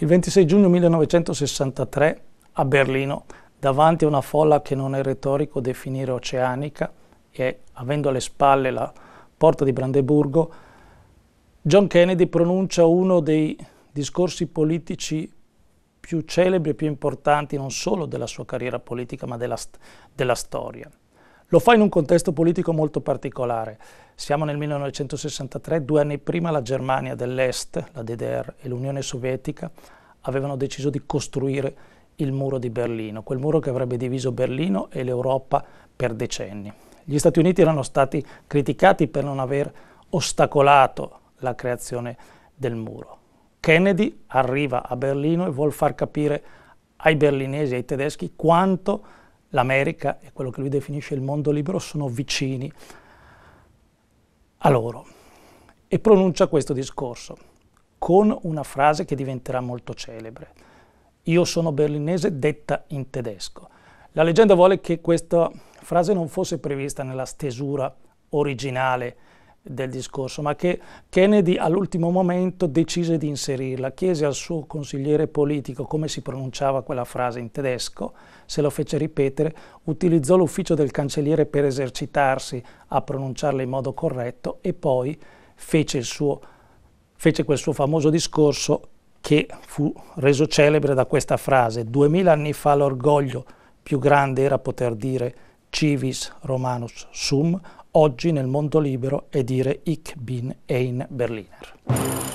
il 26 giugno 1963 a Berlino, davanti a una folla che non è retorico definire oceanica e avendo alle spalle la porta di Brandeburgo, John Kennedy pronuncia uno dei discorsi politici più celebri e più importanti non solo della sua carriera politica ma della, della storia. Lo fa in un contesto politico molto particolare. Siamo nel 1963, due anni prima la Germania dell'Est, la DDR e l'Unione Sovietica avevano deciso di costruire il muro di Berlino, quel muro che avrebbe diviso Berlino e l'Europa per decenni. Gli Stati Uniti erano stati criticati per non aver ostacolato la creazione del muro. Kennedy arriva a Berlino e vuol far capire ai berlinesi e ai tedeschi quanto l'America e quello che lui definisce il mondo libero sono vicini a loro. E pronuncia questo discorso con una frase che diventerà molto celebre. Io sono berlinese detta in tedesco. La leggenda vuole che questa frase non fosse prevista nella stesura originale del discorso, ma che Kennedy all'ultimo momento decise di inserirla. Chiese al suo consigliere politico come si pronunciava quella frase in tedesco, se lo fece ripetere, utilizzò l'ufficio del cancelliere per esercitarsi a pronunciarla in modo corretto e poi fece, suo, fece quel suo famoso discorso che fu reso celebre da questa frase. Duemila anni fa l'orgoglio più grande era poter dire civis romanus sum, oggi nel mondo libero e dire Ich bin ein Berliner.